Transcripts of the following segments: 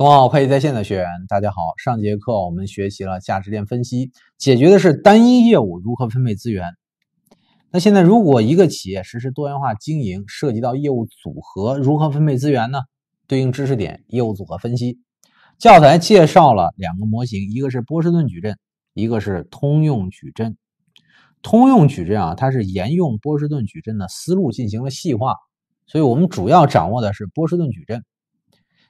冬奥会计在线的学员，大家好。上节课我们学习了价值链分析，解决的是单一业务如何分配资源。那现在，如果一个企业实施多元化经营，涉及到业务组合如何分配资源呢？对应知识点：业务组合分析。教材介绍了两个模型，一个是波士顿矩阵，一个是通用矩阵。通用矩阵啊，它是沿用波士顿矩阵的思路进行了细化，所以我们主要掌握的是波士顿矩阵。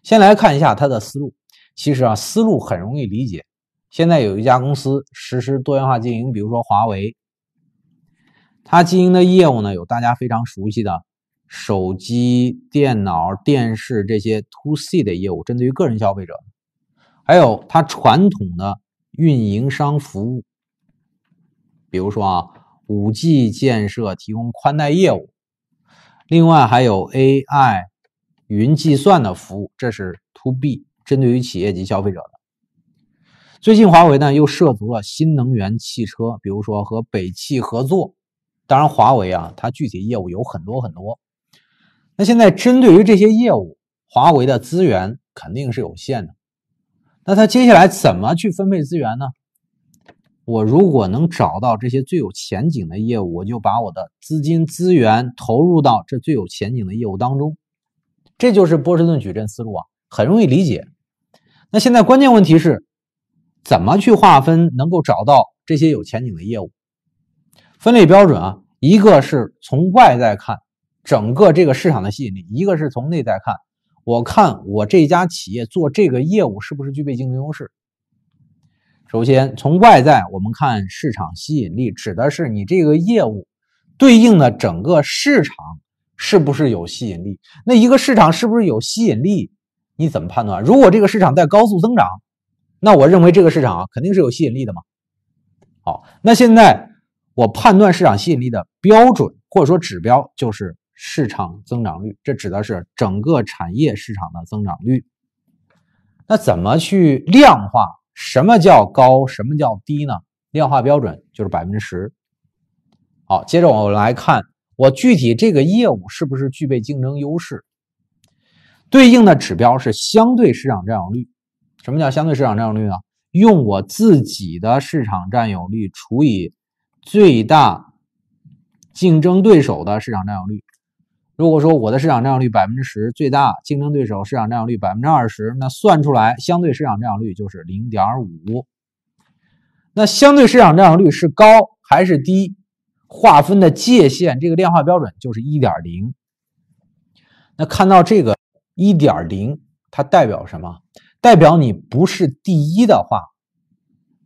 先来看一下它的思路。其实啊，思路很容易理解。现在有一家公司实施多元化经营，比如说华为，它经营的业务呢有大家非常熟悉的手机、电脑、电视这些 to c 的业务，针对于个人消费者；还有它传统的运营商服务，比如说啊，五 G 建设提供宽带业务，另外还有 AI。云计算的服务，这是 to B，针对于企业级消费者的。最近华为呢又涉足了新能源汽车，比如说和北汽合作。当然华为啊，它具体业务有很多很多。那现在针对于这些业务，华为的资源肯定是有限的。那它接下来怎么去分配资源呢？我如果能找到这些最有前景的业务，我就把我的资金资源投入到这最有前景的业务当中。这就是波士顿矩阵思路啊，很容易理解。那现在关键问题是，怎么去划分，能够找到这些有前景的业务？分类标准啊，一个是从外在看整个这个市场的吸引力，一个是从内在看，我看我这家企业做这个业务是不是具备竞争优势。首先从外在我们看市场吸引力，指的是你这个业务对应的整个市场。是不是有吸引力？那一个市场是不是有吸引力？你怎么判断？如果这个市场在高速增长，那我认为这个市场肯定是有吸引力的嘛。好，那现在我判断市场吸引力的标准或者说指标就是市场增长率，这指的是整个产业市场的增长率。那怎么去量化？什么叫高？什么叫低呢？量化标准就是百分之十。好，接着我们来看。我具体这个业务是不是具备竞争优势？对应的指标是相对市场占有率。什么叫相对市场占有率呢？用我自己的市场占有率除以最大竞争对手的市场占有率。如果说我的市场占有率百分之十，最大竞争对手市场占有率百分之二十，那算出来相对市场占有率就是零点五。那相对市场占有率是高还是低？划分的界限，这个量化标准就是一点零。那看到这个一点零，它代表什么？代表你不是第一的话，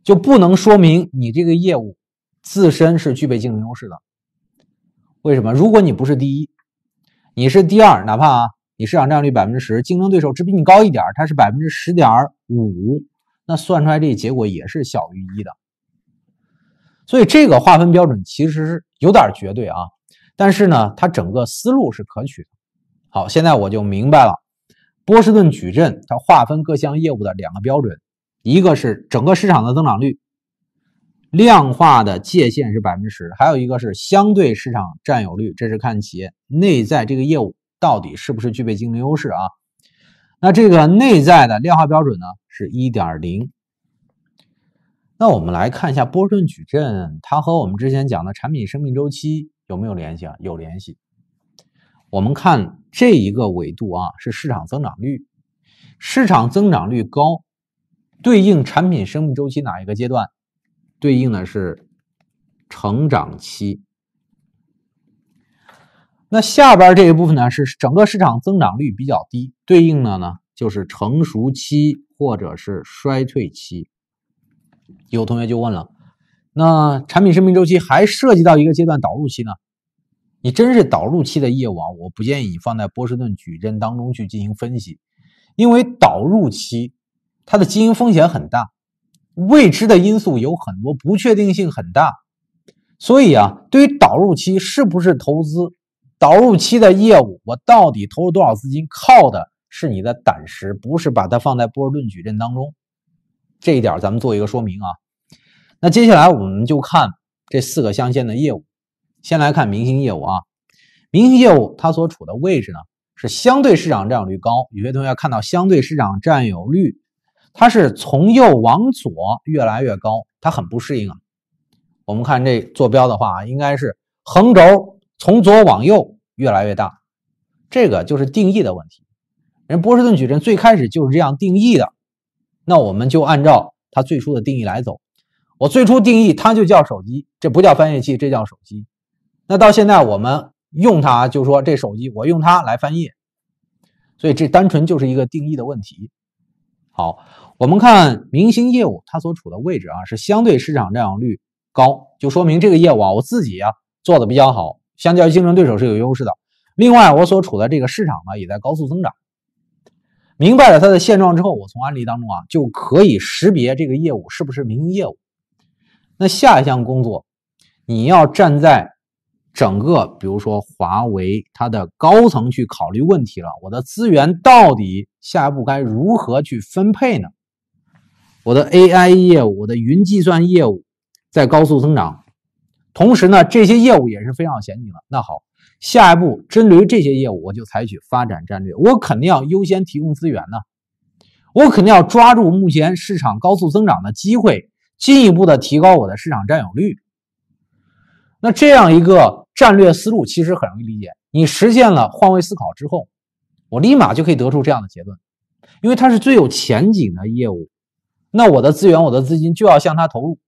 就不能说明你这个业务自身是具备竞争优势的。为什么？如果你不是第一，你是第二，哪怕啊，你市场占有率百分之十，竞争对手只比你高一点，它是百分之十点五，那算出来这结果也是小于一的。所以这个划分标准其实是有点绝对啊，但是呢，它整个思路是可取的。好，现在我就明白了，波士顿矩阵它划分各项业务的两个标准，一个是整个市场的增长率，量化的界限是百分之十，还有一个是相对市场占有率，这是看企业内在这个业务到底是不是具备竞争优势啊。那这个内在的量化标准呢，是一点零。那我们来看一下波顿矩阵，它和我们之前讲的产品生命周期有没有联系啊？有联系。我们看这一个维度啊，是市场增长率。市场增长率高，对应产品生命周期哪一个阶段？对应的是成长期。那下边这一部分呢，是整个市场增长率比较低，对应的呢就是成熟期或者是衰退期。有同学就问了，那产品生命周期还涉及到一个阶段导入期呢？你真是导入期的业务啊，我不建议你放在波士顿矩阵当中去进行分析，因为导入期它的经营风险很大，未知的因素有很多，不确定性很大。所以啊，对于导入期是不是投资，导入期的业务我到底投入多少资金，靠的是你的胆识，不是把它放在波士顿矩阵当中。这一点咱们做一个说明啊。那接下来我们就看这四个象限的业务，先来看明星业务啊。明星业务它所处的位置呢，是相对市场占有率高。有些同学看到相对市场占有率，它是从右往左越来越高，它很不适应啊。我们看这坐标的话，应该是横轴从左往右越来越大，这个就是定义的问题。人波士顿矩阵最开始就是这样定义的。那我们就按照它最初的定义来走。我最初定义它就叫手机，这不叫翻译器，这叫手机。那到现在我们用它，就说这手机，我用它来翻页，所以这单纯就是一个定义的问题。好，我们看明星业务它所处的位置啊，是相对市场占有率高，就说明这个业务啊，我自己啊做的比较好，相较于竞争对手是有优势的。另外，我所处的这个市场呢，也在高速增长。明白了他的现状之后，我从案例当中啊就可以识别这个业务是不是民营业务。那下一项工作，你要站在整个，比如说华为它的高层去考虑问题了。我的资源到底下一步该如何去分配呢？我的 AI 业务、我的云计算业务在高速增长，同时呢，这些业务也是非常显景的。那好。下一步，针对于这些业务，我就采取发展战略。我肯定要优先提供资源呢，我肯定要抓住目前市场高速增长的机会，进一步的提高我的市场占有率。那这样一个战略思路其实很容易理解，你实现了换位思考之后，我立马就可以得出这样的结论，因为它是最有前景的业务，那我的资源、我的资金就要向它投入。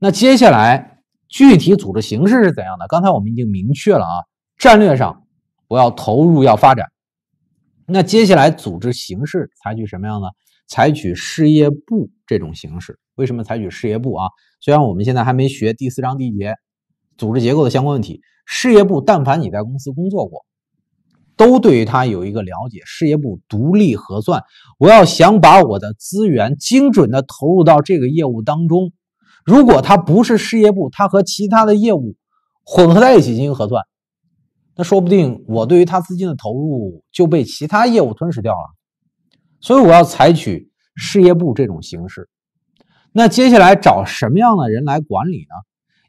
那接下来。具体组织形式是怎样的？刚才我们已经明确了啊，战略上我要投入要发展，那接下来组织形式采取什么样呢？采取事业部这种形式。为什么采取事业部啊？虽然我们现在还没学第四章第一节组织结构的相关问题，事业部，但凡你在公司工作过，都对于它有一个了解。事业部独立核算，我要想把我的资源精准的投入到这个业务当中。如果它不是事业部，它和其他的业务混合在一起进行核算，那说不定我对于它资金的投入就被其他业务吞噬掉了。所以我要采取事业部这种形式。那接下来找什么样的人来管理呢？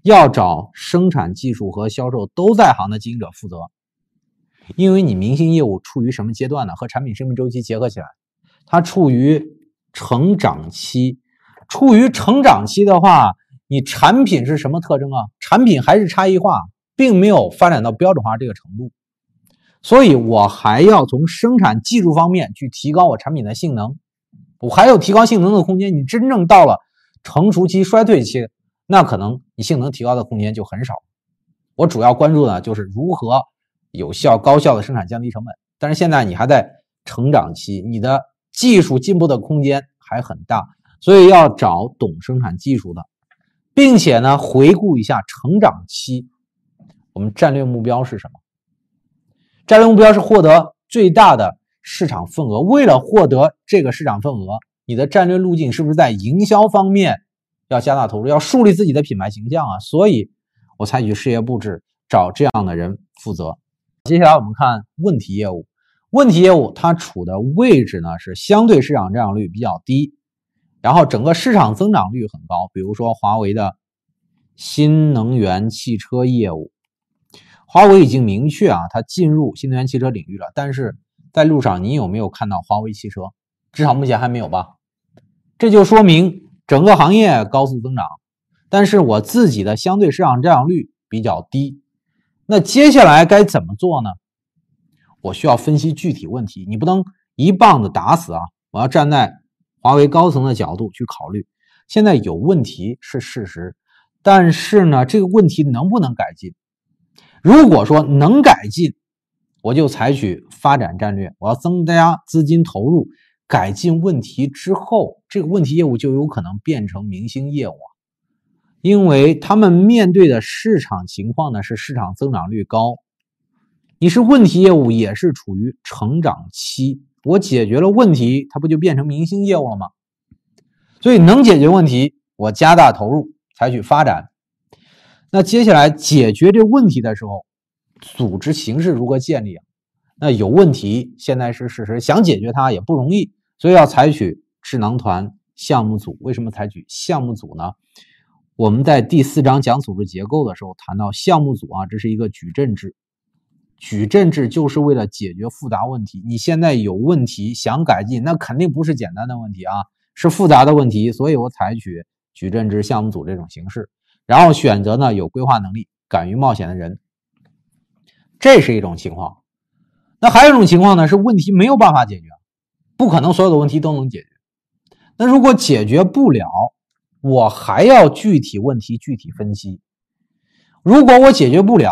要找生产技术和销售都在行的经营者负责，因为你明星业务处于什么阶段呢？和产品生命周期结合起来，它处于成长期。处于成长期的话，你产品是什么特征啊？产品还是差异化，并没有发展到标准化这个程度，所以我还要从生产技术方面去提高我产品的性能，我还有提高性能的空间。你真正到了成熟期、衰退期，那可能你性能提高的空间就很少。我主要关注的就是如何有效、高效的生产，降低成本。但是现在你还在成长期，你的技术进步的空间还很大。所以要找懂生产技术的，并且呢，回顾一下成长期，我们战略目标是什么？战略目标是获得最大的市场份额。为了获得这个市场份额，你的战略路径是不是在营销方面要加大投入，要树立自己的品牌形象啊？所以，我采取事业布置，找这样的人负责。接下来我们看问题业务。问题业务它处的位置呢，是相对市场占有率比较低。然后整个市场增长率很高，比如说华为的新能源汽车业务，华为已经明确啊，它进入新能源汽车领域了。但是在路上，你有没有看到华为汽车？至少目前还没有吧。这就说明整个行业高速增长，但是我自己的相对市场占有率比较低。那接下来该怎么做呢？我需要分析具体问题，你不能一棒子打死啊！我要站在。华为高层的角度去考虑，现在有问题是事实，但是呢，这个问题能不能改进？如果说能改进，我就采取发展战略，我要增加资金投入，改进问题之后，这个问题业务就有可能变成明星业务啊，因为他们面对的市场情况呢是市场增长率高，你是问题业务也是处于成长期。我解决了问题，它不就变成明星业务了吗？所以能解决问题，我加大投入，采取发展。那接下来解决这问题的时候，组织形式如何建立？那有问题，现在是事实，想解决它也不容易，所以要采取智囊团项目组。为什么采取项目组呢？我们在第四章讲组织结构的时候谈到项目组啊，这是一个矩阵制。矩阵制就是为了解决复杂问题。你现在有问题想改进，那肯定不是简单的问题啊，是复杂的问题。所以我采取矩阵制项目组这种形式，然后选择呢有规划能力、敢于冒险的人。这是一种情况。那还有一种情况呢，是问题没有办法解决，不可能所有的问题都能解决。那如果解决不了，我还要具体问题具体分析。如果我解决不了，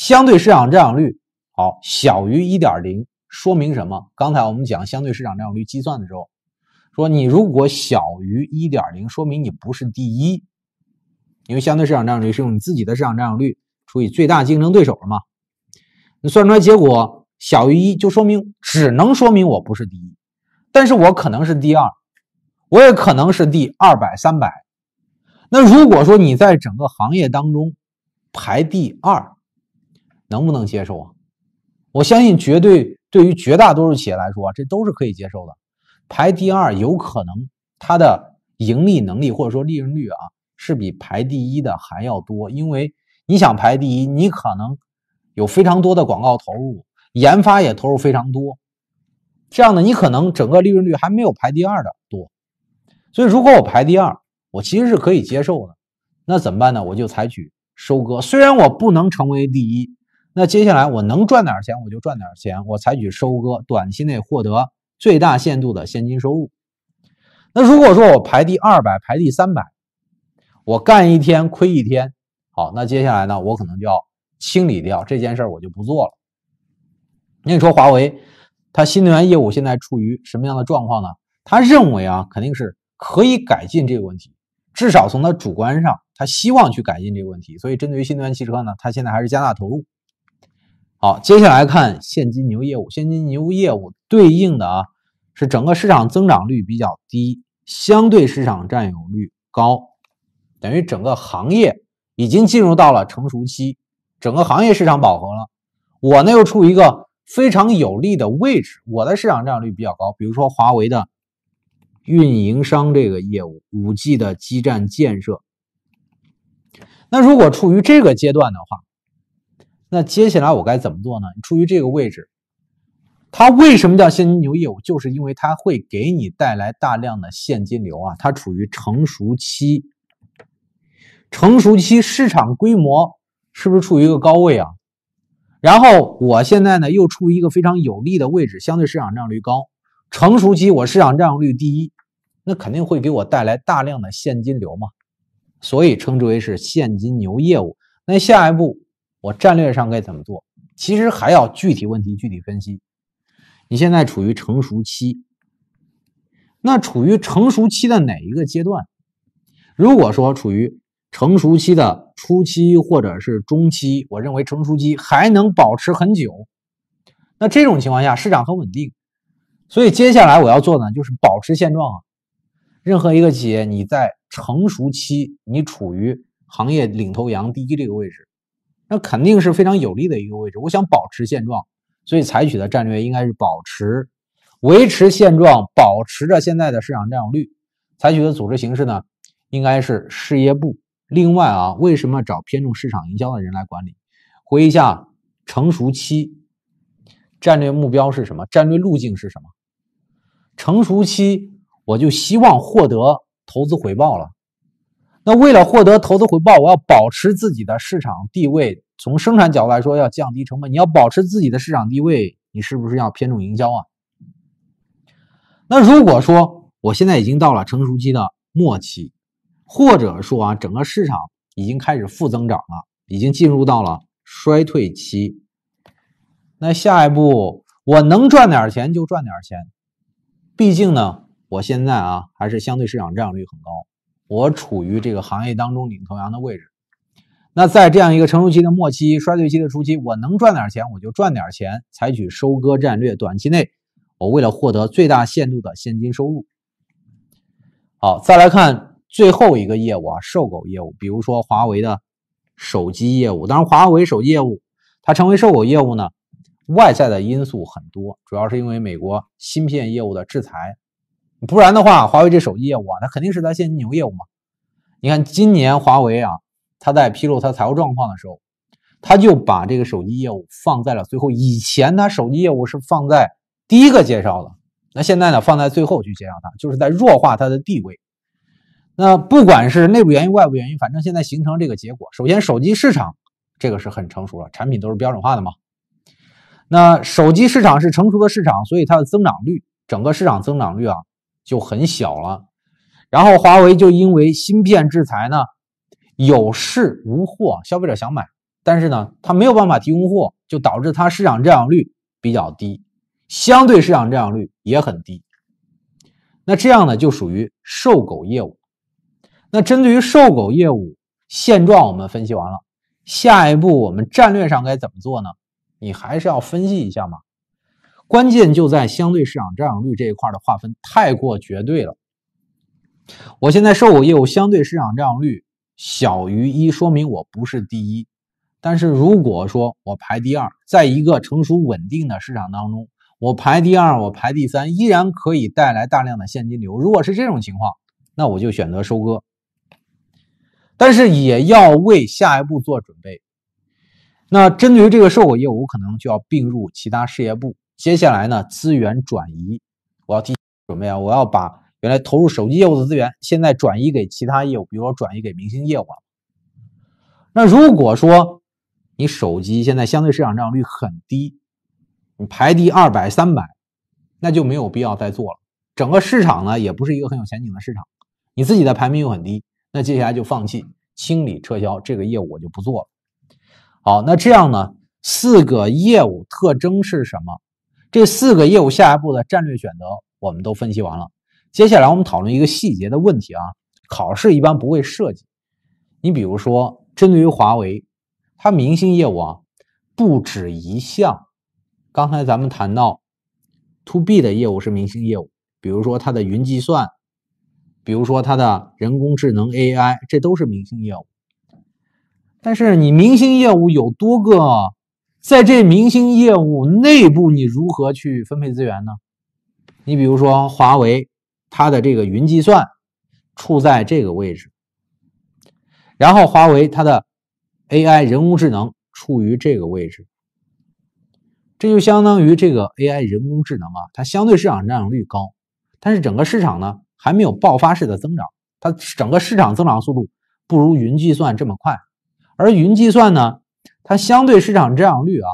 相对市场占有率好小于一点零，说明什么？刚才我们讲相对市场占有率计算的时候，说你如果小于一点零，说明你不是第一，因为相对市场占有率是用你自己的市场占有率除以最大竞争对手的嘛。你算出来结果小于一，就说明只能说明我不是第一，但是我可能是第二，我也可能是第二百、三百。那如果说你在整个行业当中排第二，能不能接受啊？我相信绝对对于绝大多数企业来说，这都是可以接受的。排第二，有可能它的盈利能力或者说利润率啊，是比排第一的还要多。因为你想排第一，你可能有非常多的广告投入，研发也投入非常多。这样呢，你可能整个利润率还没有排第二的多。所以，如果我排第二，我其实是可以接受的。那怎么办呢？我就采取收割。虽然我不能成为第一。那接下来我能赚点钱我就赚点钱，我采取收割，短期内获得最大限度的现金收入。那如果说我排第二百排第三百，我干一天亏一天，好，那接下来呢我可能就要清理掉这件事儿，我就不做了。那你说华为，它新能源业务现在处于什么样的状况呢？他认为啊肯定是可以改进这个问题，至少从他主观上他希望去改进这个问题，所以针对于新能源汽车呢，他现在还是加大投入。好，接下来看现金牛业务。现金牛业务对应的啊，是整个市场增长率比较低，相对市场占有率高，等于整个行业已经进入到了成熟期，整个行业市场饱和了。我呢又处于一个非常有利的位置，我的市场占有率比较高。比如说华为的运营商这个业务，五 G 的基站建设。那如果处于这个阶段的话。那接下来我该怎么做呢？处于这个位置，它为什么叫现金牛业务？就是因为它会给你带来大量的现金流啊！它处于成熟期，成熟期市场规模是不是处于一个高位啊？然后我现在呢又处于一个非常有利的位置，相对市场占有率高，成熟期我市场占有率第一，那肯定会给我带来大量的现金流嘛，所以称之为是现金牛业务。那下一步。我战略上该怎么做？其实还要具体问题具体分析。你现在处于成熟期，那处于成熟期的哪一个阶段？如果说处于成熟期的初期或者是中期，我认为成熟期还能保持很久。那这种情况下，市场很稳定，所以接下来我要做的就是保持现状啊。任何一个企业，你在成熟期，你处于行业领头羊第一这个位置。那肯定是非常有利的一个位置。我想保持现状，所以采取的战略应该是保持、维持现状，保持着现在的市场占有率。采取的组织形式呢，应该是事业部。另外啊，为什么找偏重市场营销的人来管理？回忆一下，成熟期战略目标是什么？战略路径是什么？成熟期我就希望获得投资回报了。那为了获得投资回报，我要保持自己的市场地位。从生产角度来说，要降低成本。你要保持自己的市场地位，你是不是要偏重营销啊？那如果说我现在已经到了成熟期的末期，或者说啊，整个市场已经开始负增长了，已经进入到了衰退期，那下一步我能赚点钱就赚点钱。毕竟呢，我现在啊还是相对市场占有率很高。我处于这个行业当中领头羊的位置，那在这样一个成熟期的末期、衰退期的初期，我能赚点钱我就赚点钱，采取收割战略，短期内我为了获得最大限度的现金收入。好，再来看最后一个业务啊，受狗业务，比如说华为的手机业务，当然华为手机业务它成为受狗业务呢，外在的因素很多，主要是因为美国芯片业务的制裁。不然的话，华为这手机业务啊，它肯定是在现金流业务嘛。你看今年华为啊，它在披露它财务状况的时候，它就把这个手机业务放在了最后。以前它手机业务是放在第一个介绍的，那现在呢，放在最后去介绍它，就是在弱化它的地位。那不管是内部原因、外部原因，反正现在形成这个结果。首先，手机市场这个是很成熟了，产品都是标准化的嘛。那手机市场是成熟的市场，所以它的增长率，整个市场增长率啊。就很小了，然后华为就因为芯片制裁呢，有市无货，消费者想买，但是呢，它没有办法提供货，就导致它市场占有率比较低，相对市场占有率也很低。那这样呢，就属于瘦狗业务。那针对于瘦狗业务现状，我们分析完了，下一步我们战略上该怎么做呢？你还是要分析一下嘛。关键就在相对市场占有率这一块的划分太过绝对了。我现在售后业务相对市场占有率小于一，说明我不是第一。但是如果说我排第二，在一个成熟稳定的市场当中，我排第二，我排第三，依然可以带来大量的现金流。如果是这种情况，那我就选择收割。但是也要为下一步做准备。那针对于这个售后业务，我可能就要并入其他事业部。接下来呢？资源转移，我要提准备啊！我要把原来投入手机业务的资源，现在转移给其他业务，比如说转移给明星业务。了。那如果说你手机现在相对市场占有率很低，你排第二百、三百，那就没有必要再做了。整个市场呢，也不是一个很有前景的市场，你自己的排名又很低，那接下来就放弃、清理、撤销这个业务，我就不做了。好，那这样呢？四个业务特征是什么？这四个业务下一步的战略选择，我们都分析完了。接下来我们讨论一个细节的问题啊，考试一般不会涉及。你比如说，针对于华为，它明星业务啊不止一项。刚才咱们谈到，To B 的业务是明星业务，比如说它的云计算，比如说它的人工智能 AI，这都是明星业务。但是你明星业务有多个。在这明星业务内部，你如何去分配资源呢？你比如说华为，它的这个云计算处在这个位置，然后华为它的 AI 人工智能处于这个位置，这就相当于这个 AI 人工智能啊，它相对市场占有率高，但是整个市场呢还没有爆发式的增长，它整个市场增长速度不如云计算这么快，而云计算呢？它相对市场占有率啊，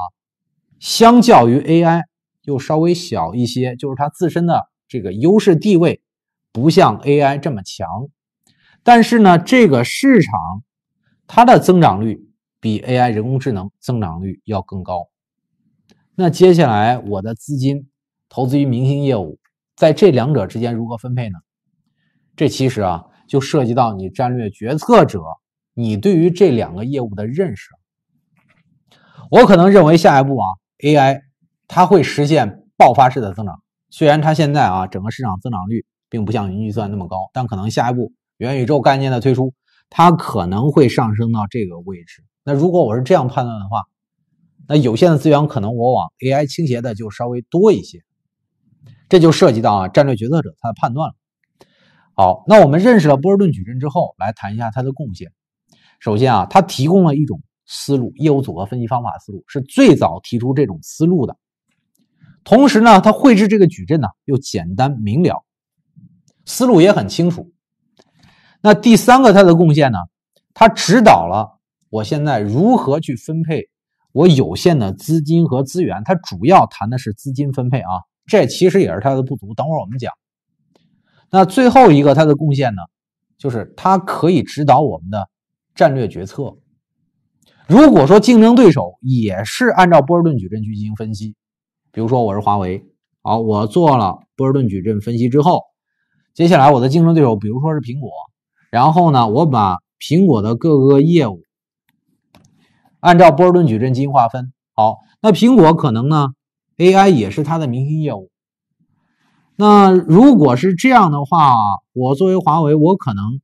相较于 AI 又稍微小一些，就是它自身的这个优势地位不像 AI 这么强。但是呢，这个市场它的增长率比 AI 人工智能增长率要更高。那接下来我的资金投资于明星业务，在这两者之间如何分配呢？这其实啊，就涉及到你战略决策者你对于这两个业务的认识。我可能认为下一步啊，AI 它会实现爆发式的增长。虽然它现在啊整个市场增长率并不像云计算那么高，但可能下一步元宇宙概念的推出，它可能会上升到这个位置。那如果我是这样判断的话，那有限的资源可能我往 AI 倾斜的就稍微多一些。这就涉及到啊战略决策者他的判断了。好，那我们认识了波尔顿矩阵之后，来谈一下它的贡献。首先啊，它提供了一种。思路、业务组合分析方法思路是最早提出这种思路的。同时呢，他绘制这个矩阵呢又简单明了，思路也很清楚。那第三个他的贡献呢，他指导了我现在如何去分配我有限的资金和资源。他主要谈的是资金分配啊，这其实也是他的不足。等会儿我们讲。那最后一个他的贡献呢，就是它可以指导我们的战略决策。如果说竞争对手也是按照波尔顿矩阵去进行分析，比如说我是华为，好，我做了波尔顿矩阵分析之后，接下来我的竞争对手，比如说是苹果，然后呢，我把苹果的各个业务按照波尔顿矩阵进行划分，好，那苹果可能呢 AI 也是它的明星业务，那如果是这样的话，我作为华为，我可能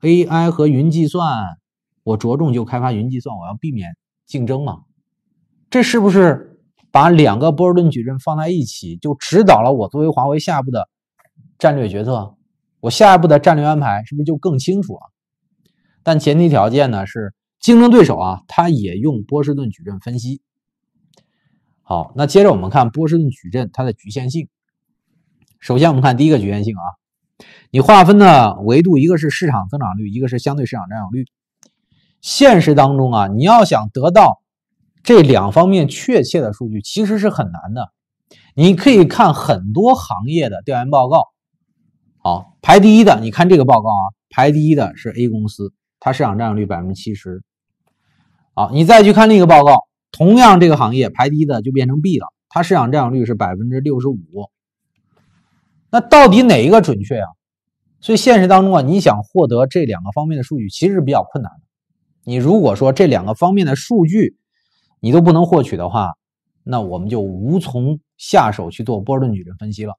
AI 和云计算。我着重就开发云计算，我要避免竞争嘛？这是不是把两个波士顿矩阵放在一起，就指导了我作为华为下一步的战略决策？我下一步的战略安排是不是就更清楚了？但前提条件呢是竞争对手啊，他也用波士顿矩阵分析。好，那接着我们看波士顿矩阵它的局限性。首先我们看第一个局限性啊，你划分的维度一个是市场增长率，一个是相对市场占有率。现实当中啊，你要想得到这两方面确切的数据，其实是很难的。你可以看很多行业的调研报告，好，排第一的，你看这个报告啊，排第一的是 A 公司，它市场占有率百分之七十。好，你再去看另一个报告，同样这个行业排第一的就变成 B 了，它市场占有率是百分之六十五。那到底哪一个准确呀？所以现实当中啊，你想获得这两个方面的数据，其实是比较困难。你如果说这两个方面的数据你都不能获取的话，那我们就无从下手去做波尔顿矩阵分析了。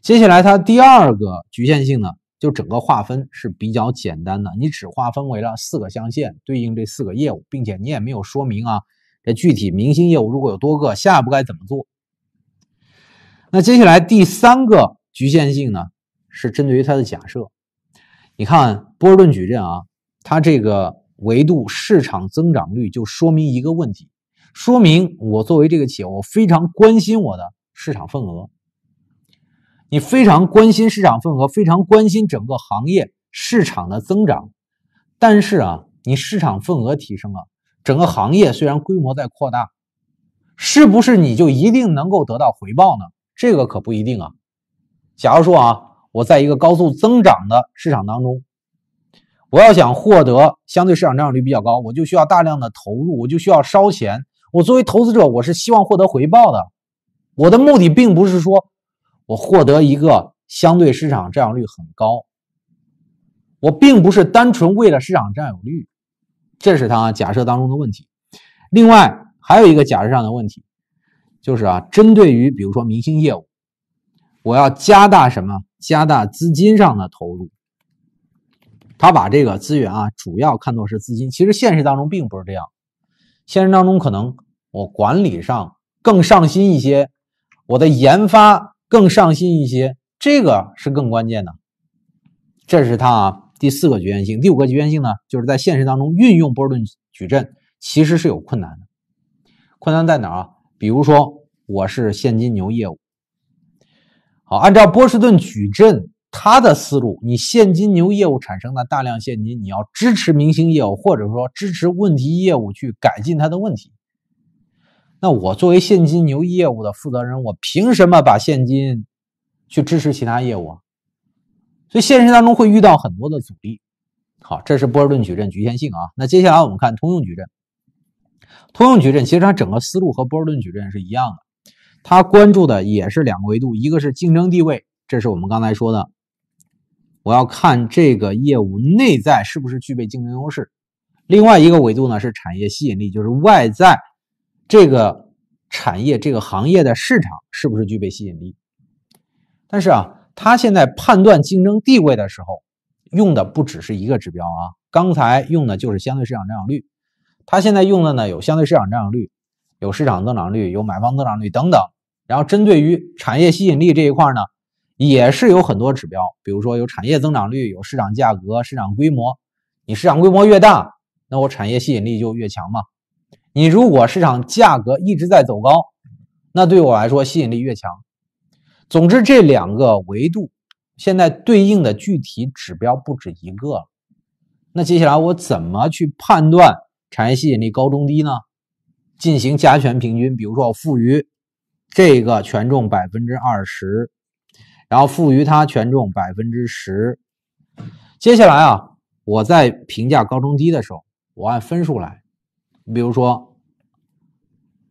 接下来它第二个局限性呢，就整个划分是比较简单的，你只划分为了四个象限，对应这四个业务，并且你也没有说明啊，这具体明星业务如果有多个，下一步该怎么做？那接下来第三个局限性呢，是针对于它的假设。你看波尔顿矩阵啊，它这个。维度市场增长率就说明一个问题，说明我作为这个企业，我非常关心我的市场份额。你非常关心市场份额，非常关心整个行业市场的增长。但是啊，你市场份额提升了，整个行业虽然规模在扩大，是不是你就一定能够得到回报呢？这个可不一定啊。假如说啊，我在一个高速增长的市场当中。我要想获得相对市场占有率比较高，我就需要大量的投入，我就需要烧钱。我作为投资者，我是希望获得回报的。我的目的并不是说我获得一个相对市场占有率很高，我并不是单纯为了市场占有率。这是他假设当中的问题。另外还有一个假设上的问题，就是啊，针对于比如说明星业务，我要加大什么？加大资金上的投入。他把这个资源啊，主要看作是资金，其实现实当中并不是这样。现实当中，可能我管理上更上心一些，我的研发更上心一些，这个是更关键的。这是他啊，第四个局限性。第五个局限性呢，就是在现实当中运用波士顿矩阵其实是有困难的。困难在哪儿啊？比如说，我是现金牛业务，好，按照波士顿矩阵。他的思路，你现金牛业务产生的大量现金，你要支持明星业务，或者说支持问题业务去改进他的问题。那我作为现金牛业务的负责人，我凭什么把现金去支持其他业务啊？所以现实当中会遇到很多的阻力。好，这是波尔顿矩阵局限性啊。那接下来我们看通用矩阵。通用矩阵其实它整个思路和波尔顿矩阵是一样的，它关注的也是两个维度，一个是竞争地位，这是我们刚才说的。我要看这个业务内在是不是具备竞争优势。另外一个维度呢是产业吸引力，就是外在这个产业这个行业的市场是不是具备吸引力。但是啊，他现在判断竞争地位的时候用的不只是一个指标啊，刚才用的就是相对市场占有率。他现在用的呢有相对市场占有率，有市场增长率，有买方增长率等等。然后针对于产业吸引力这一块呢。也是有很多指标，比如说有产业增长率，有市场价格、市场规模。你市场规模越大，那我产业吸引力就越强嘛。你如果市场价格一直在走高，那对我来说吸引力越强。总之，这两个维度现在对应的具体指标不止一个。那接下来我怎么去判断产业吸引力高中低呢？进行加权平均，比如说我赋予这个权重百分之二十。然后赋予它权重百分之十。接下来啊，我在评价高中低的时候，我按分数来。你比如说，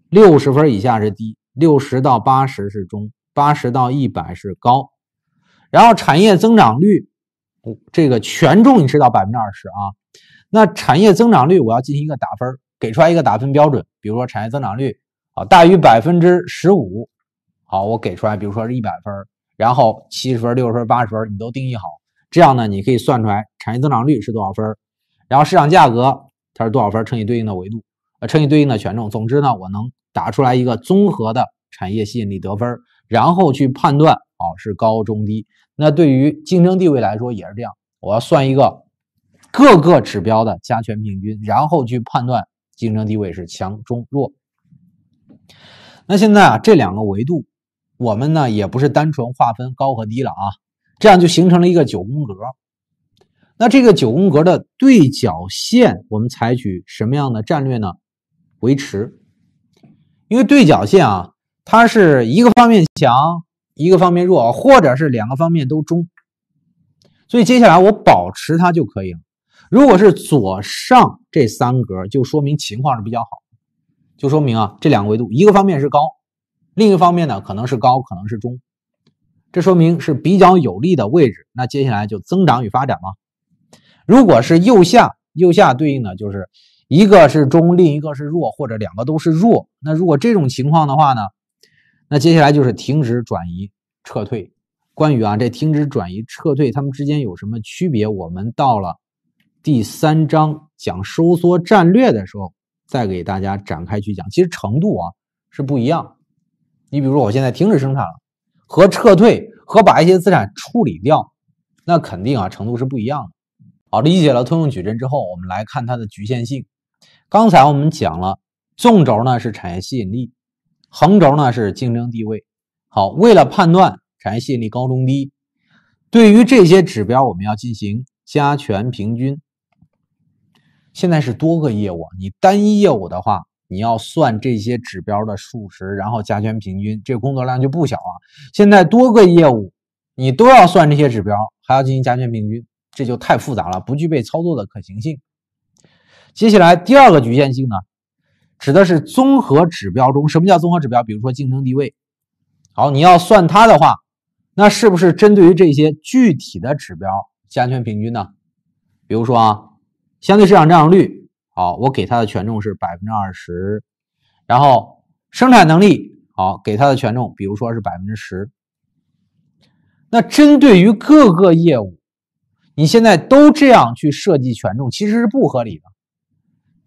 六十分以下是低，六十到八十是中，八十到一百是高。然后产业增长率，这个权重你知道百分之二十啊。那产业增长率我要进行一个打分，给出来一个打分标准。比如说产业增长率啊，大于百分之十五，好，我给出来，比如说是一百分。然后七十分、六十分、八十分，你都定义好，这样呢，你可以算出来产业增长率是多少分，然后市场价格它是多少分乘以对应的维度，呃，乘以对应的权重。总之呢，我能打出来一个综合的产业吸引力得分，然后去判断啊是高中低。那对于竞争地位来说也是这样，我要算一个各个指标的加权平均，然后去判断竞争地位是强中弱。那现在啊，这两个维度。我们呢也不是单纯划分高和低了啊，这样就形成了一个九宫格。那这个九宫格的对角线，我们采取什么样的战略呢？维持，因为对角线啊，它是一个方面强，一个方面弱，或者是两个方面都中，所以接下来我保持它就可以了。如果是左上这三格，就说明情况是比较好，就说明啊这两个维度，一个方面是高。另一方面呢，可能是高，可能是中，这说明是比较有利的位置。那接下来就增长与发展嘛。如果是右下，右下对应的就是一个是中，另一个是弱，或者两个都是弱。那如果这种情况的话呢，那接下来就是停止、转移、撤退。关于啊，这停止、转移、撤退，他们之间有什么区别？我们到了第三章讲收缩战略的时候，再给大家展开去讲。其实程度啊是不一样。你比如说，我现在停止生产了，和撤退和把一些资产处理掉，那肯定啊程度是不一样的。好，理解了通用矩阵之后，我们来看它的局限性。刚才我们讲了，纵轴呢是产业吸引力，横轴呢是竞争地位。好，为了判断产业吸引力高中低，对于这些指标我们要进行加权平均。现在是多个业务，你单一业务的话。你要算这些指标的数值，然后加权平均，这工作量就不小啊。现在多个业务，你都要算这些指标，还要进行加权平均，这就太复杂了，不具备操作的可行性。接下来第二个局限性呢，指的是综合指标中，什么叫综合指标？比如说竞争地位。好，你要算它的话，那是不是针对于这些具体的指标加权平均呢？比如说啊，相对市场占有率。好，我给它的权重是百分之二十，然后生产能力好，给它的权重，比如说是百分之十。那针对于各个业务，你现在都这样去设计权重，其实是不合理的。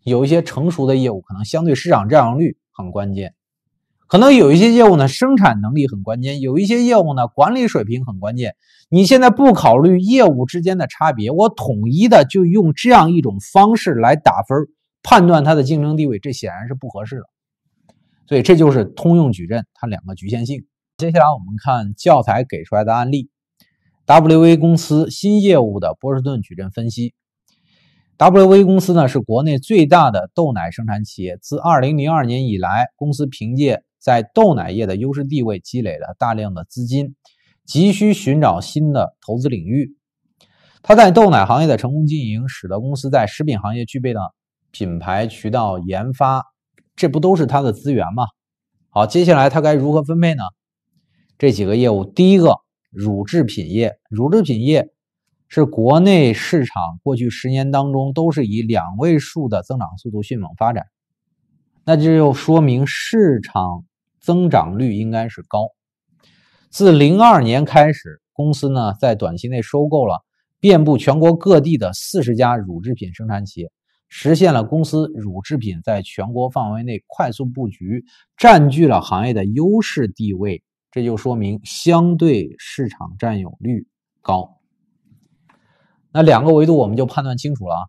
有一些成熟的业务，可能相对市场占有率很关键。可能有一些业务呢，生产能力很关键；有一些业务呢，管理水平很关键。你现在不考虑业务之间的差别，我统一的就用这样一种方式来打分，判断它的竞争地位，这显然是不合适的。所以这就是通用矩阵它两个局限性。接下来我们看教材给出来的案例：WV 公司新业务的波士顿矩阵分析。WV 公司呢是国内最大的豆奶生产企业，自2002年以来，公司凭借在豆奶业的优势地位积累了大量的资金，急需寻找新的投资领域。他在豆奶行业的成功经营，使得公司在食品行业具备了品牌、渠道、研发，这不都是他的资源吗？好，接下来他该如何分配呢？这几个业务，第一个乳制品业，乳制品业是国内市场过去十年当中都是以两位数的增长速度迅猛发展，那就又说明市场。增长率应该是高。自零二年开始，公司呢在短期内收购了遍布全国各地的四十家乳制品生产企业，实现了公司乳制品在全国范围内快速布局，占据了行业的优势地位。这就说明相对市场占有率高。那两个维度我们就判断清楚了啊，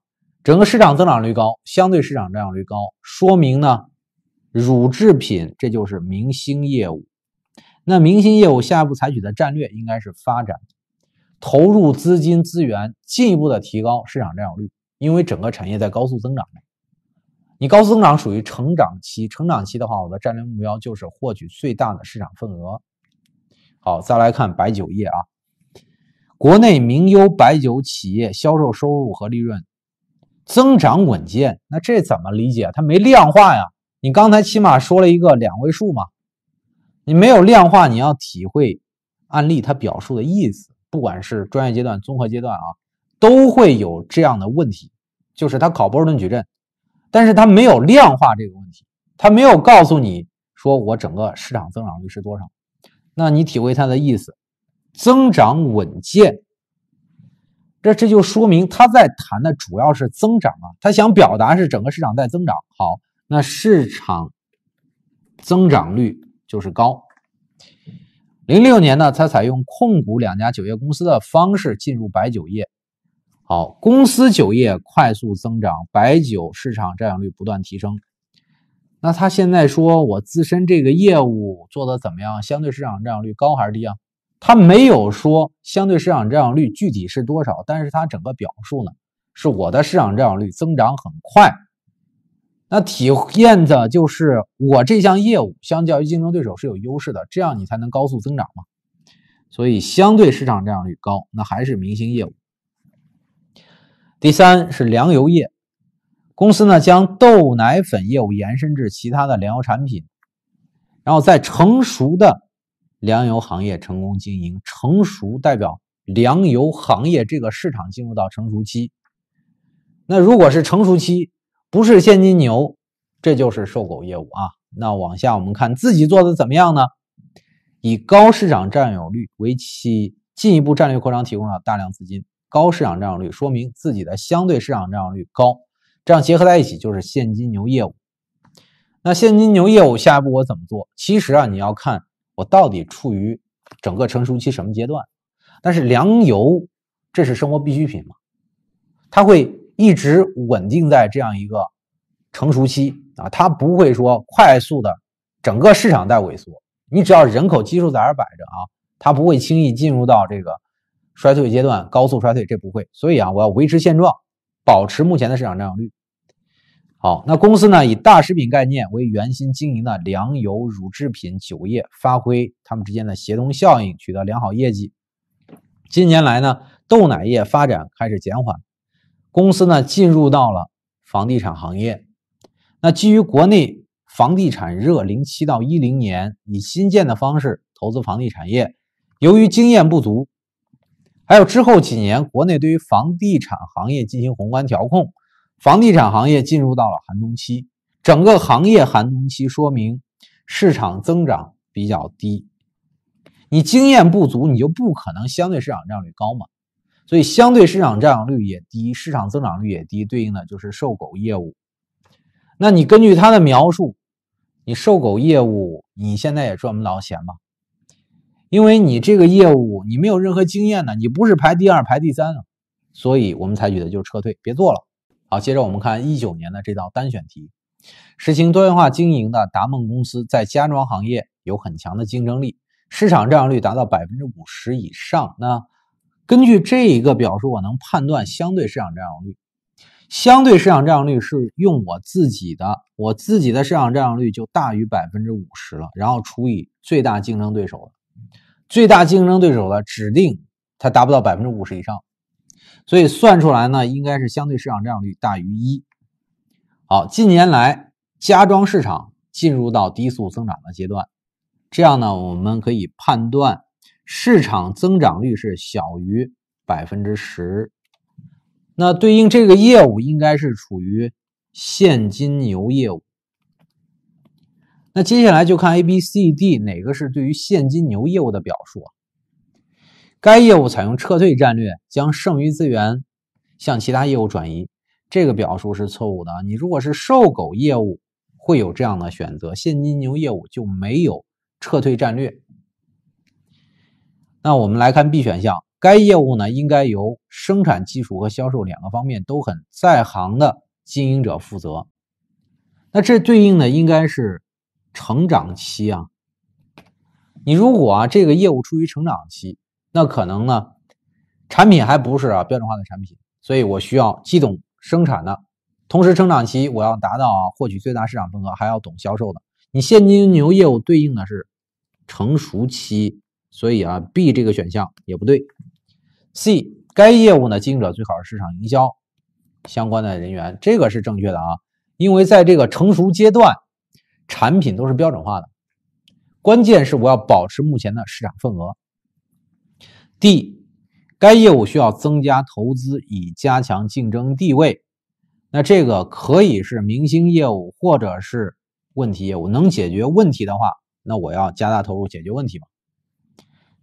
整个市场增长率高，相对市场占有率高，说明呢。乳制品，这就是明星业务。那明星业务下一步采取的战略应该是发展，投入资金资源，进一步的提高市场占有率。因为整个产业在高速增长，你高速增长属于成长期。成长期的话，我的战略目标就是获取最大的市场份额。好，再来看白酒业啊，国内名优白酒企业销售收入和利润增长稳健。那这怎么理解？它没量化呀。你刚才起码说了一个两位数嘛，你没有量化，你要体会案例它表述的意思。不管是专业阶段、综合阶段啊，都会有这样的问题，就是他考波尔顿矩阵，但是他没有量化这个问题，他没有告诉你说我整个市场增长率是多少。那你体会他的意思，增长稳健，这这就说明他在谈的主要是增长啊，他想表达是整个市场在增长。好。那市场增长率就是高。零六年呢，他采用控股两家酒业公司的方式进入白酒业。好，公司酒业快速增长，白酒市场占有率不断提升。那他现在说，我自身这个业务做的怎么样？相对市场占有率高还是低啊？他没有说相对市场占有率具体是多少，但是他整个表述呢，是我的市场占有率增长很快。那体验的就是我这项业务相较于竞争对手是有优势的，这样你才能高速增长嘛。所以相对市场占有率高，那还是明星业务。第三是粮油业，公司呢将豆奶粉业务延伸至其他的粮油产品，然后在成熟的粮油行业成功经营。成熟代表粮油行业这个市场进入到成熟期。那如果是成熟期，不是现金牛，这就是瘦狗业务啊。那往下我们看自己做的怎么样呢？以高市场占有率为其进一步战略扩张提供了大量资金。高市场占有率说明自己的相对市场占有率高，这样结合在一起就是现金牛业务。那现金牛业务下一步我怎么做？其实啊，你要看我到底处于整个成熟期什么阶段。但是粮油，这是生活必需品嘛？它会。一直稳定在这样一个成熟期啊，它不会说快速的整个市场在萎缩。你只要人口基数在这摆着啊，它不会轻易进入到这个衰退阶段，高速衰退这不会。所以啊，我要维持现状，保持目前的市场占有率。好，那公司呢以大食品概念为圆心经营的粮油、乳制品、酒业，发挥它们之间的协同效应，取得良好业绩。近年来呢，豆奶业发展开始减缓。公司呢进入到了房地产行业，那基于国内房地产热，零七到一零年以新建的方式投资房地产业，由于经验不足，还有之后几年国内对于房地产行业进行宏观调控，房地产行业进入到了寒冬期，整个行业寒冬期说明市场增长比较低，你经验不足，你就不可能相对市场占有率高嘛。所以，相对市场占有率也低，市场增长率也低，对应的就是售狗业务。那你根据他的描述，你售狗业务你现在也赚不到钱吧？因为你这个业务你没有任何经验的，你不是排第二排第三啊，所以我们采取的就是撤退，别做了。好，接着我们看一九年的这道单选题：实行多元化经营的达梦公司在家装行业有很强的竞争力，市场占有率达到百分之五十以上。那？根据这一个表述，我能判断相对市场占有率。相对市场占有率是用我自己的，我自己的市场占有率就大于百分之五十了，然后除以最大竞争对手的，最大竞争对手的指定它达不到百分之五十以上，所以算出来呢，应该是相对市场占有率大于一。好，近年来家装市场进入到低速增长的阶段，这样呢，我们可以判断。市场增长率是小于百分之十，那对应这个业务应该是处于现金牛业务。那接下来就看 A、B、C、D 哪个是对于现金牛业务的表述啊？该业务采用撤退战略，将剩余资源向其他业务转移，这个表述是错误的。你如果是瘦狗业务，会有这样的选择，现金牛业务就没有撤退战略。那我们来看 B 选项，该业务呢应该由生产技术和销售两个方面都很在行的经营者负责。那这对应的应该是成长期啊。你如果啊这个业务处于成长期，那可能呢产品还不是啊标准化的产品，所以我需要既懂生产的，同时成长期我要达到啊获取最大市场份额，还要懂销售的。你现金牛业务对应的是成熟期。所以啊，B 这个选项也不对。C 该业务呢，经营者最好是市场营销相关的人员，这个是正确的啊。因为在这个成熟阶段，产品都是标准化的，关键是我要保持目前的市场份额。D 该业务需要增加投资以加强竞争地位，那这个可以是明星业务或者是问题业务，能解决问题的话，那我要加大投入解决问题嘛。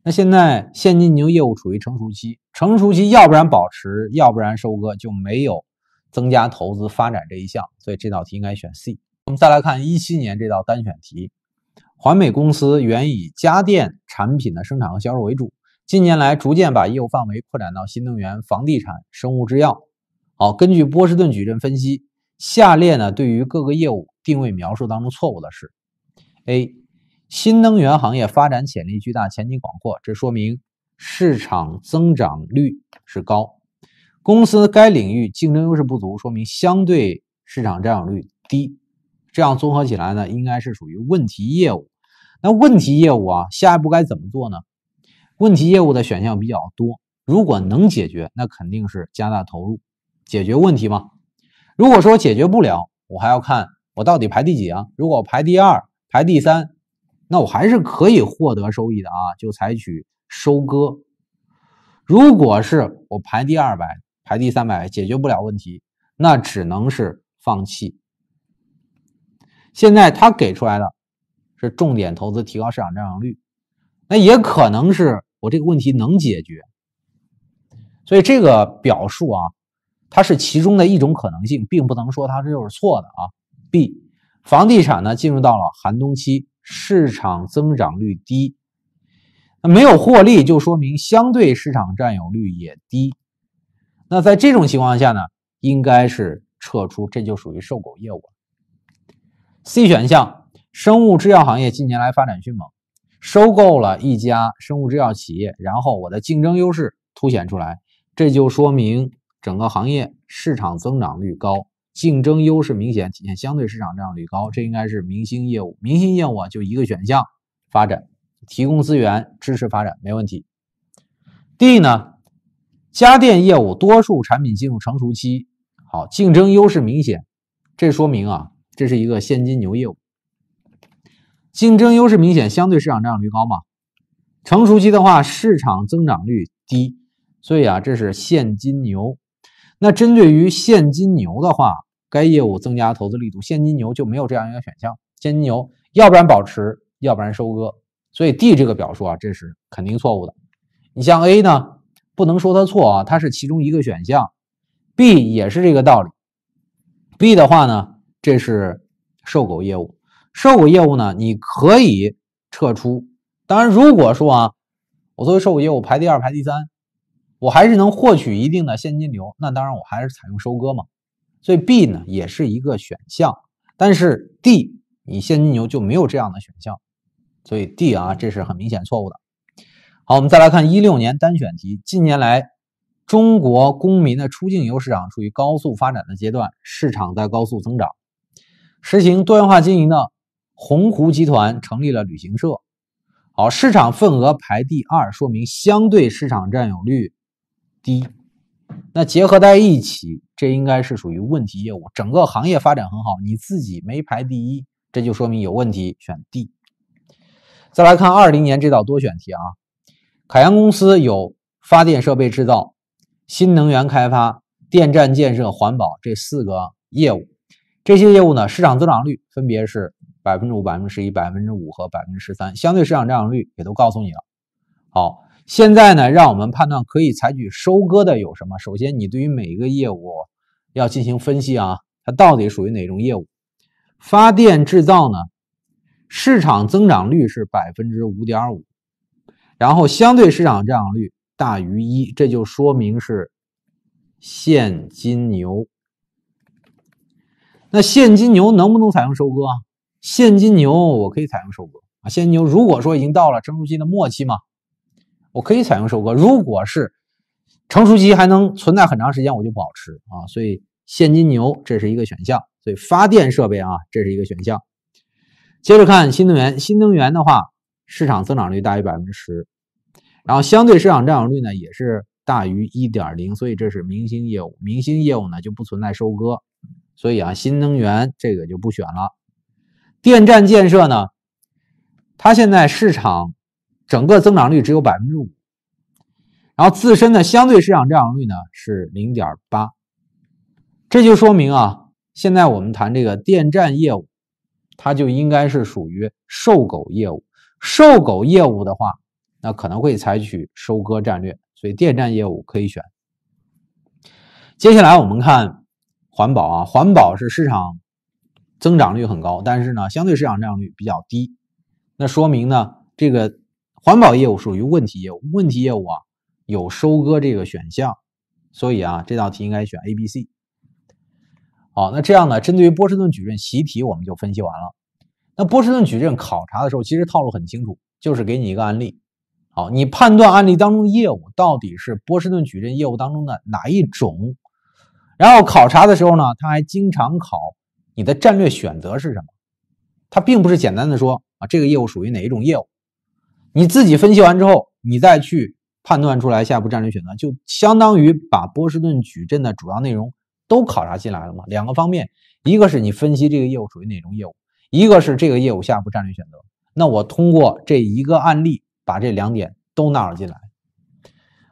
那现在现金牛业务处于成熟期，成熟期要不然保持，要不然收割，就没有增加投资发展这一项，所以这道题应该选 C。我们再来看一七年这道单选题，环美公司原以家电产品的生产和销售为主，近年来逐渐把业务范围扩展到新能源、房地产、生物制药。好，根据波士顿矩阵分析，下列呢对于各个业务定位描述当中错误的是 A。新能源行业发展潜力巨大，前景广阔，这说明市场增长率是高。公司该领域竞争优势不足，说明相对市场占有率低。这样综合起来呢，应该是属于问题业务。那问题业务啊，下一步该怎么做呢？问题业务的选项比较多，如果能解决，那肯定是加大投入，解决问题嘛。如果说解决不了，我还要看我到底排第几啊？如果排第二、排第三。那我还是可以获得收益的啊，就采取收割。如果是我排第二百、排第三百解决不了问题，那只能是放弃。现在他给出来的，是重点投资提高市场占有率，那也可能是我这个问题能解决。所以这个表述啊，它是其中的一种可能性，并不能说它这就是错的啊。B，房地产呢进入到了寒冬期。市场增长率低，那没有获利就说明相对市场占有率也低。那在这种情况下呢，应该是撤出，这就属于售狗业务。C 选项，生物制药行业近年来发展迅猛，收购了一家生物制药企业，然后我的竞争优势凸显出来，这就说明整个行业市场增长率高。竞争优势明显，体现相对市场占有率高，这应该是明星业务。明星业务啊，就一个选项，发展，提供资源支持发展没问题。D 呢，家电业务多数产品进入成熟期，好，竞争优势明显，这说明啊，这是一个现金牛业务。竞争优势明显，相对市场占有率高嘛？成熟期的话，市场增长率低，所以啊，这是现金牛。那针对于现金牛的话，该业务增加投资力度，现金牛就没有这样一个选项。现金牛，要不然保持，要不然收割。所以 D 这个表述啊，这是肯定错误的。你像 A 呢，不能说它错啊，它是其中一个选项。B 也是这个道理。B 的话呢，这是受狗业务，受狗业务呢，你可以撤出。当然，如果说啊，我作为受狗业务排第二、排第三，我还是能获取一定的现金流，那当然我还是采用收割嘛。所以 B 呢也是一个选项，但是 D 你现金流就没有这样的选项，所以 D 啊这是很明显错误的。好，我们再来看一六年单选题。近年来，中国公民的出境游市场处于高速发展的阶段，市场在高速增长。实行多元化经营的鸿鹄集团成立了旅行社。好，市场份额排第二，说明相对市场占有率低。那结合在一起，这应该是属于问题业务。整个行业发展很好，你自己没排第一，这就说明有问题。选 D。再来看二零年这道多选题啊，凯洋公司有发电设备制造、新能源开发、电站建设、环保这四个业务。这些业务呢，市场增长率分别是百分之五、百分之十一、百分之五和百分之十三，相对市场增长率也都告诉你了。好。现在呢，让我们判断可以采取收割的有什么？首先，你对于每一个业务要进行分析啊，它到底属于哪种业务？发电制造呢，市场增长率是百分之五点五，然后相对市场增长率大于一，这就说明是现金牛。那现金牛能不能采用收割啊？现金牛我可以采用收割啊，现金牛如果说已经到了成熟期的末期嘛。我可以采用收割，如果是成熟期还能存在很长时间，我就保持啊。所以现金牛这是一个选项，所以发电设备啊这是一个选项。接着看新能源，新能源的话，市场增长率大于百分之十，然后相对市场占有率呢也是大于一点零，所以这是明星业务。明星业务呢就不存在收割，所以啊新能源这个就不选了。电站建设呢，它现在市场。整个增长率只有百分之五，然后自身的相对市场占有率呢是零点八，这就说明啊，现在我们谈这个电站业务，它就应该是属于瘦狗业务。瘦狗业务的话，那可能会采取收割战略，所以电站业务可以选。接下来我们看环保啊，环保是市场增长率很高，但是呢，相对市场占有率比较低，那说明呢这个。环保业务属于问题业务，问题业务啊有收割这个选项，所以啊这道题应该选 A、B、C。好，那这样呢，针对于波士顿矩阵习题我们就分析完了。那波士顿矩阵考察的时候，其实套路很清楚，就是给你一个案例，好，你判断案例当中业务到底是波士顿矩阵业务当中的哪一种。然后考察的时候呢，他还经常考你的战略选择是什么。他并不是简单的说啊这个业务属于哪一种业务。你自己分析完之后，你再去判断出来下一步战略选择，就相当于把波士顿矩阵的主要内容都考察进来了嘛。两个方面，一个是你分析这个业务属于哪种业务，一个是这个业务下一步战略选择。那我通过这一个案例把这两点都纳入进来。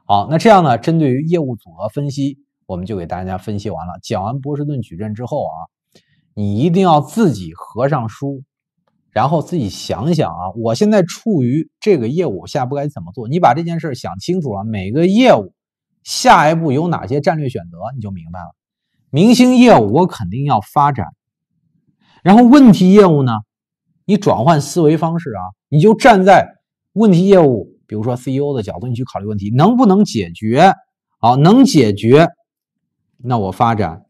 好，那这样呢，针对于业务组合分析，我们就给大家分析完了。讲完波士顿矩阵之后啊，你一定要自己合上书。然后自己想想啊，我现在处于这个业务下一步该怎么做？你把这件事想清楚了，每个业务下一步有哪些战略选择，你就明白了。明星业务我肯定要发展，然后问题业务呢？你转换思维方式啊，你就站在问题业务，比如说 CEO 的角度，你去考虑问题能不能解决。好，能解决，那我发展；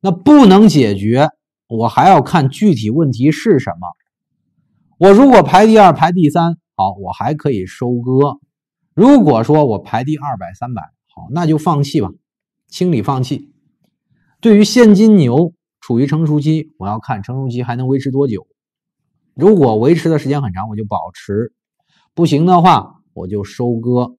那不能解决，我还要看具体问题是什么。我如果排第二、排第三，好，我还可以收割；如果说我排第二百、三百，好，那就放弃吧，清理放弃。对于现金牛处于成熟期，我要看成熟期还能维持多久。如果维持的时间很长，我就保持；不行的话，我就收割。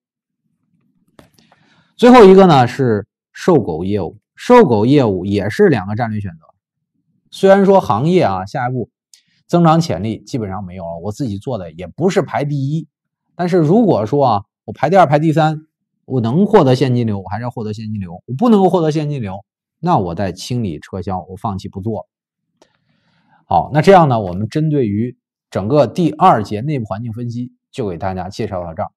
最后一个呢是瘦狗业务，瘦狗业务也是两个战略选择。虽然说行业啊，下一步。增长潜力基本上没有了，我自己做的也不是排第一，但是如果说啊，我排第二排第三，我能获得现金流，我还是要获得现金流；我不能够获得现金流，那我再清理撤销，我放弃不做。好，那这样呢，我们针对于整个第二节内部环境分析，就给大家介绍到这儿。